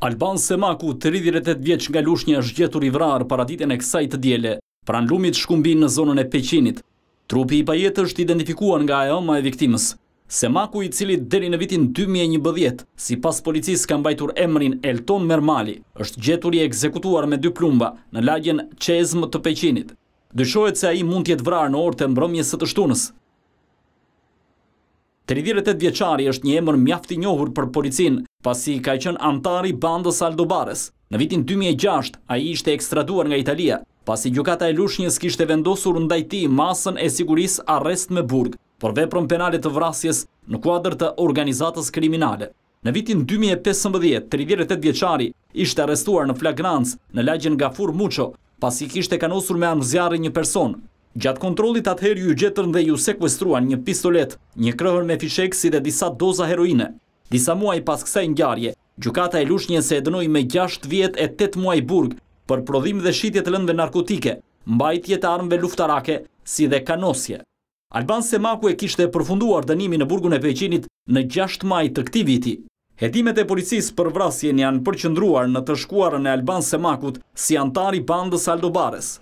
Alban Semaku, 38 vjeq nga lushnja është gjetur i vrarë para ditën e kësaj të djele, pran lumit shkumbin në zonën e peqinit. Trupi i pajetë është identifikuan nga oma e viktimës. Semaku i cili deri në vitin 2011, si pas policis ka mbajtur emrin Elton Mermali, është gjetur i ekzekutuar me dy plumba në lagjen Qezmë të peqinit. Dëshojët se a i mund tjetë vrarë në orë të mbrëmjes të të shtunës. 38 vjeqari është një emër mjafti njohur për policinë, pasi ka qënë antari bandës Aldobares. Në vitin 2006, a i ishte ekstraduar nga Italia, pasi gjukata e lushnjës kishte vendosur ndajti masën e siguris arrest me burg, për veprën penale të vrasjes në kuadrë të organizatës kriminale. Në vitin 2015, 38 vjeqari ishte arrestuar në flagrancë në lagjen Gafur Muqo, pasi kishte kanosur me anëzjarë një person. Gjatë kontrolit atëherë ju gjetërn dhe ju sekwestruan një pistolet, një krëhër me fisheksi si dhe disa doza heroine. Disa muaj pas kësaj ngjarje, gjukata e Lushnje se edënoj me 6 vjet e 8 muaj burg për prodhim dhe shqitje të lëndve narkotike, mbajtje të armve luftarake si dhe kanosje. Alban Semaku e kishte përfunduar dënimi në burgun e peqinit në 6 maj të këti viti. Hetimet e policis për vrasjen janë përqëndruar në të shkuarën e Alban Semakut si antari bandës Aldo Bares.